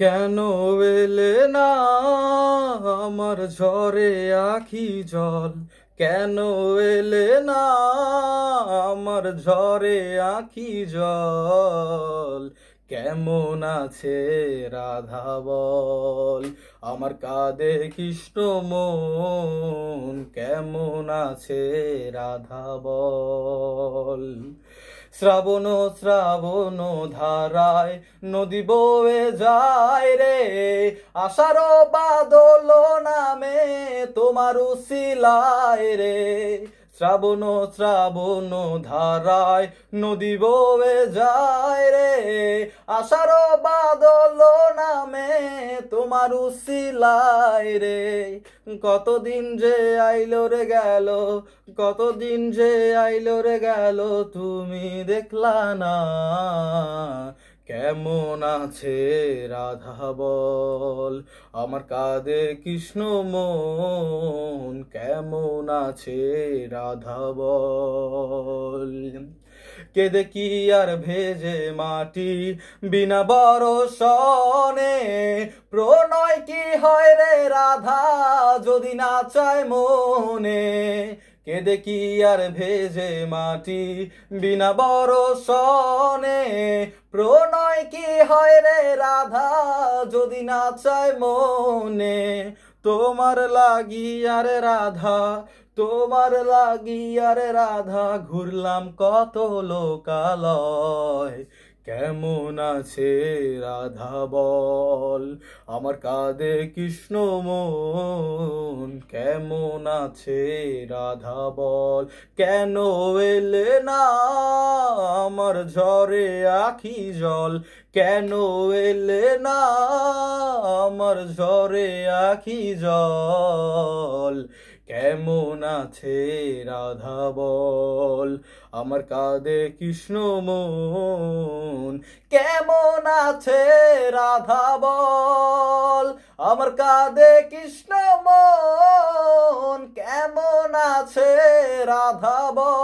কেন এলে না আমার ঝরে আখি জল কেন এলে না আমার ঝরে আখি জল কেমন আছে রাধা বল আমার কাঁদে কৃষ্ণ মন কেমন আছে রাধা বল শ্রাবণ শ্রাবণ ধারায় নদী বয়ে যায় রে আশার বাদল নামে তোমার শিলায় রে শ্রাবণ শ্রাবণ ধারায় নদী বয়ে যায় রে আষাঢ় বাদল নামে তোমার উশিলায় রে কতদিন যে আইল রে গেল কতদিন যে আইল রে গেল তুমি দেখলা না কেমন আছে রাধা বল আমার কাঁদে কৃষ্ণ মন কেমন আছে রাধা বল কেদে কি আর ভেজে মাটি বিনা বড় সনে প্রণয় কি হয় রে রাধা যদি না চায় মনে কেদে কি আর ভেজে মাটি বিনা বড় সনে প্রণয় কি হয় রে রাধা যদি না চায় মনে তোমার লাগি আরে রাধা তোমার লাগি আরে রাধা ঘুরলাম কত লোকালয় কেমন আছে রাধা বল আমার কাঁদে কৃষ্ণ মন কেমন আছে রাধা বল কেন এলে না আমার ঝরে আখি জল কেন এলে না আমার ঝরে আখি জল কেমন আছে রাধা বল আমার কাঁদে কৃষ্ণ মন কেমন আছে রাধা বল আমার কাঁদে কৃষ্ণ মন কেমন আছে রাধা বল